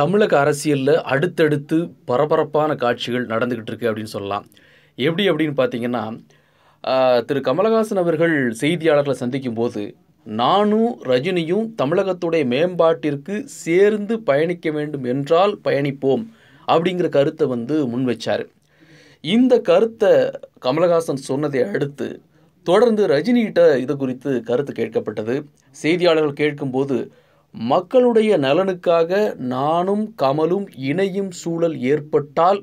தமிழக அரசியலில் அடுத்தடுத்து பரபரப்பான காட்சிகள் நடந்துக்கிட்டு இருக்கு அப்படின்னு சொல்லலாம் எப்படி அப்படின்னு பார்த்தீங்கன்னா திரு கமலஹாசன் அவர்கள் செய்தியாளர்களை சந்திக்கும் போது நானும் ரஜினியும் தமிழகத்துடைய மேம்பாட்டிற்கு சேர்ந்து பயணிக்க வேண்டும் என்றால் பயணிப்போம் அப்படிங்கிற கருத்தை வந்து முன் வச்சார் இந்த கருத்தை கமலஹாசன் சொன்னதை அடுத்து தொடர்ந்து ரஜினிகிட்ட இது குறித்து கருத்து கேட்கப்பட்டது செய்தியாளர்கள் கேட்கும்போது மக்களுடைய நலனுக்காக நானும் கமலும் இணையும் சூழல் ஏற்பட்டால்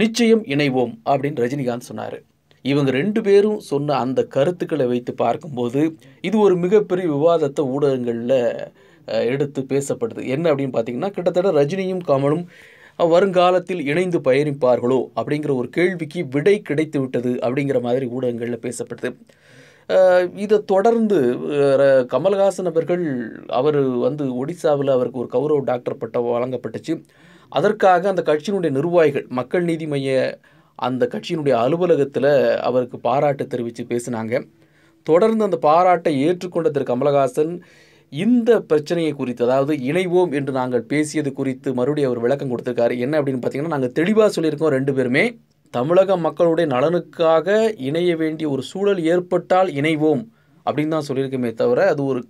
நிச்சயம் இணைவோம் அப்படின்னு ரஜினிகாந்த் சொன்னார் இவங்க ரெண்டு பேரும் சொன்ன அந்த கருத்துக்களை வைத்து பார்க்கும்போது இது ஒரு மிகப்பெரிய விவாதத்தை ஊடகங்களில் எடுத்து பேசப்படுது என்ன அப்படின்னு பார்த்தீங்கன்னா கிட்டத்தட்ட ரஜினியும் கமலும் வருங்காலத்தில் இணைந்து பயணிப்பார்களோ அப்படிங்கிற ஒரு கேள்விக்கு விடை கிடைத்து விட்டது அப்படிங்கிற மாதிரி ஊடகங்களில் பேசப்படுது இதை தொடர்ந்து கமல்ஹாசன் அவர்கள் அவர் வந்து ஒடிசாவில் அவருக்கு ஒரு கௌரவ டாக்டர் பட்டம் வழங்கப்பட்டுச்சு அதற்காக அந்த கட்சியினுடைய நிர்வாகிகள் மக்கள் நீதி மைய அந்த கட்சியினுடைய அலுவலகத்தில் அவருக்கு பாராட்டு தெரிவித்து பேசினாங்க தொடர்ந்து அந்த பாராட்டை ஏற்றுக்கொண்ட திரு கமலஹாசன் இந்த பிரச்சனையை குறித்து அதாவது இணைவோம் என்று நாங்கள் பேசியது குறித்து மறுபடியும் அவர் விளக்கம் கொடுத்துருக்காரு என்ன அப்படின்னு பார்த்தீங்கன்னா நாங்கள் தெளிவாக சொல்லியிருக்கோம் ரெண்டு பேருமே தமிழக மக்களுடைய நலனுக்காக இணைய வேண்டிய ஒரு சூழல் ஏற்பட்டால் இணைவோம் அப்படின்னு தான் சொல்லியிருக்கமே தவிர அது ஒரு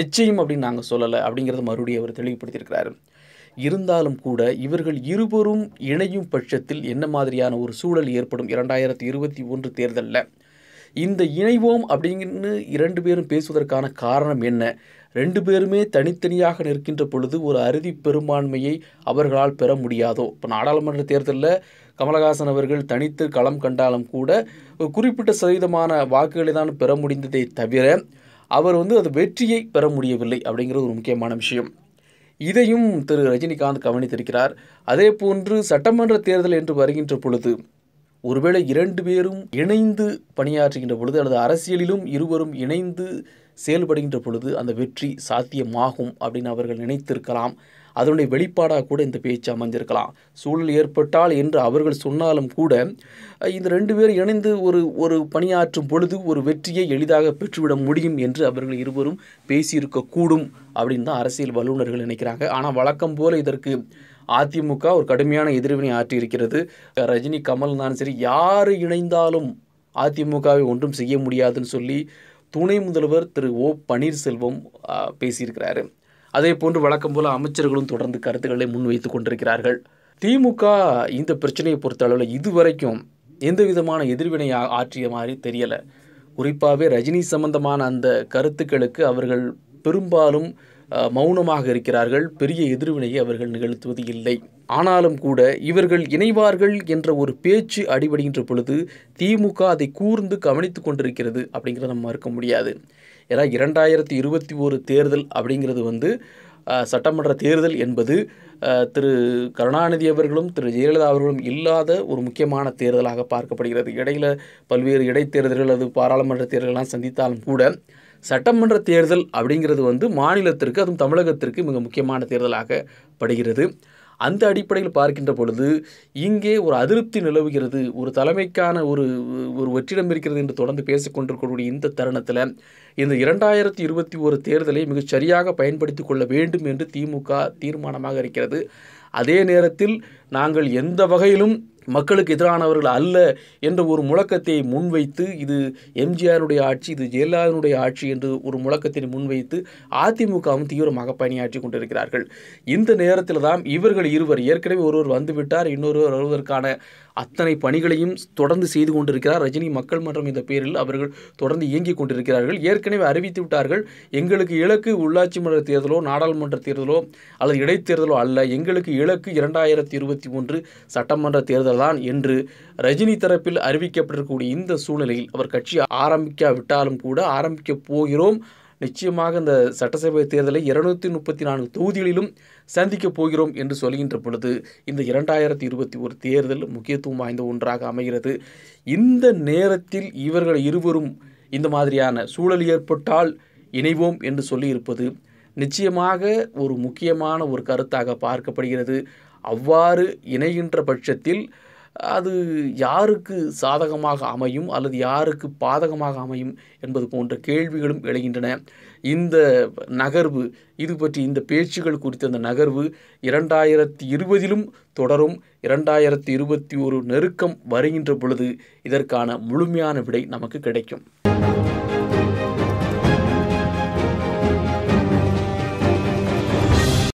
நிச்சயம் அப்படின்னு நாங்கள் சொல்லலை அப்படிங்கிறத மறுபடியும் அவர் தெளிவுபடுத்தியிருக்கிறார் இருந்தாலும் கூட இவர்கள் இருவரும் இணையும் பட்சத்தில் என்ன மாதிரியான ஒரு சூழல் ஏற்படும் இரண்டாயிரத்தி இருபத்தி ஒன்று தேர்தலில் இந்த இணைவோம் அப்படின்னு இரண்டு பேரும் பேசுவதற்கான காரணம் என்ன ரெண்டு பேருமே தனித்தனியாக நிற்கின்ற பொழுது ஒரு அறுதி பெரும்பான்மையை அவர்களால் பெற முடியாதோ இப்போ நாடாளுமன்ற தேர்தலில் கமலஹாசன் அவர்கள் தனித்து களம் கண்டாலும் கூட குறிப்பிட்ட சதவீதமான வாக்குகளை தான் பெற முடிந்ததை தவிர அவர் வந்து அது வெற்றியை பெற முடியவில்லை அப்படிங்கிறது ஒரு முக்கியமான விஷயம் இதையும் திரு ரஜினிகாந்த் கவனித்திருக்கிறார் அதே போன்று சட்டமன்ற தேர்தல் என்று வருகின்ற பொழுது ஒருவேளை இரண்டு பேரும் இணைந்து பணியாற்றுகின்ற பொழுது அல்லது அரசியலிலும் இருவரும் இணைந்து செயல்படுகின்ற பொழுது அந்த வெற்றி சாத்தியமாகும் அப்படின்னு அவர்கள் நினைத்திருக்கலாம் அதனுடைய வெளிப்பாடாக கூட இந்த பேச்சு அமைஞ்சிருக்கலாம் சூழல் ஏற்பட்டால் என்று அவர்கள் சொன்னாலும் கூட இந்த ரெண்டு பேர் இணைந்து ஒரு ஒரு பணியாற்றும் பொழுது ஒரு வெற்றியை எளிதாக பெற்றுவிட முடியும் என்று அவர்கள் இருவரும் பேசியிருக்கக்கூடும் அப்படின்னு தான் அரசியல் வல்லுநர்கள் நினைக்கிறாங்க ஆனால் வழக்கம் போல இதற்கு அதிமுக ஒரு கடுமையான எதிர்வினை ஆற்றி இருக்கிறது ரஜினி கமல்னாலும் சரி யார் இணைந்தாலும் அதிமுகவை ஒன்றும் செய்ய முடியாதுன்னு சொல்லி துணை முதல்வர் திரு ஓ பன்னீர்செல்வம் பேசியிருக்கிறாரு அதே போன்று வழக்கம் போல் அமைச்சர்களும் தொடர்ந்து கருத்துக்களை முன்வைத்து கொண்டிருக்கிறார்கள் திமுக இந்த பிரச்சனையை பொறுத்தளவில் இதுவரைக்கும் எந்த விதமான எதிர்வினை ஆற்றிய மாதிரி தெரியலை குறிப்பாகவே ரஜினி சம்பந்தமான அந்த கருத்துக்களுக்கு அவர்கள் பெரும்பாலும் மௌனமாக இருக்கிறார்கள் பெரிய எதிர்வினையை அவர்கள் நிகழ்த்துவது இல்லை ஆனாலும் கூட இவர்கள் இணைவார்கள் என்ற ஒரு பேச்சு அடிபடுகின்ற பொழுது திமுக அதை கூர்ந்து கவனித்து கொண்டிருக்கிறது அப்படிங்கிறத நம்ம மறுக்க முடியாது ஏன்னா இரண்டாயிரத்தி இருபத்தி ஒரு தேர்தல் அப்படிங்கிறது வந்து சட்டமன்ற தேர்தல் என்பது திரு கருணாநிதி அவர்களும் திரு ஜெயலலிதா அவர்களும் இல்லாத ஒரு முக்கியமான தேர்தலாக பார்க்கப்படுகிறது இடையில் பல்வேறு இடைத்தேர்தல்கள் அது பாராளுமன்ற தேர்தலெலாம் சந்தித்தாலும் கூட சட்டமன்ற தேர்தல் அப்படிங்கிறது வந்து மாநிலத்திற்கு அதுவும் தமிழகத்திற்கு மிக முக்கியமான தேர்தலாக படுகிறது அந்த அடிப்படையில் பார்க்கின்ற பொழுது இங்கே ஒரு அதிருப்தி நிலவுகிறது ஒரு தலைமைக்கான ஒரு ஒரு வெற்றிடம் இருக்கிறது என்று தொடர்ந்து பேசிக்கொண்டிருக்கக்கூடிய இந்த தருணத்தில் இந்த இரண்டாயிரத்தி இருபத்தி ஒரு தேர்தலை மிகச் சரியாக பயன்படுத்தி கொள்ள வேண்டும் என்று திமுக தீர்மானமாக இருக்கிறது அதே நேரத்தில் நாங்கள் எந்த வகையிலும் மக்களுக்கு எதிரானவர்கள் அல்ல என்ற ஒரு முழக்கத்தை முன்வைத்து இது எம்ஜிஆருடைய ஆட்சி இது ஜெயலலிதாவினுடைய ஆட்சி என்று ஒரு முழக்கத்தை முன்வைத்து அதிமுகவும் தீவிரமாக பணியாற்றி கொண்டிருக்கிறார்கள் இந்த நேரத்தில் தான் இவர்கள் இருவர் ஏற்கனவே ஒருவர் வந்துவிட்டார் இன்னொருவர் வருவதற்கான அத்தனை பணிகளையும் தொடர்ந்து செய்து கொண்டிருக்கிறார் ரஜினி மக்கள் மன்றம் என்ற பேரில் அவர்கள் தொடர்ந்து இயங்கிக் கொண்டிருக்கிறார்கள் ஏற்கனவே அறிவித்து விட்டார்கள் எங்களுக்கு இலக்கு உள்ளாட்சி மன்ற தேர்தலோ நாடாளுமன்ற தேர்தலோ அல்லது இடைத்தேர்தலோ அல்ல எங்களுக்கு இலக்கு இரண்டாயிரத்தி இருபத்தி மூன்று சட்டமன்ற தேர்தல் தான் என்று ரஜினி தரப்பில் அறிவிக்கப்பட்டிருக்கக்கூடிய இந்த சூழ்நிலையில் அவர் கட்சி ஆரம்பிக்காவிட்டாலும் கூட ஆரம்பிக்கப் போகிறோம் நிச்சயமாக இந்த சட்டசபை தேர்தலை இருநூத்தி முப்பத்தி நான்கு தொகுதிகளிலும் சந்திக்கப் போகிறோம் என்று சொல்கின்ற பொழுது இந்த இரண்டாயிரத்தி இருபத்தி ஒரு தேர்தல் முக்கியத்துவம் வாய்ந்த ஒன்றாக அமைகிறது இந்த நேரத்தில் இவர்கள் இருவரும் இந்த மாதிரியான சூழல் ஏற்பட்டால் இணைவோம் என்று சொல்லியிருப்பது நிச்சயமாக ஒரு முக்கியமான ஒரு கருத்தாக பார்க்கப்படுகிறது அவ்வாறு இணைகின்ற பட்சத்தில் அது யாருக்கு சாதகமாக அமையும் அல்லது யாருக்கு பாதகமாக அமையும் என்பது போன்ற கேள்விகளும் எழுகின்றன இந்த நகர்வு இது பற்றி இந்த பேச்சுகள் குறித்த இந்த நகர்வு இரண்டாயிரத்தி இருபதிலும் தொடரும் இரண்டாயிரத்தி இருபத்தி ஒரு நெருக்கம் வருகின்ற பொழுது இதற்கான முழுமையான விடை நமக்கு கிடைக்கும்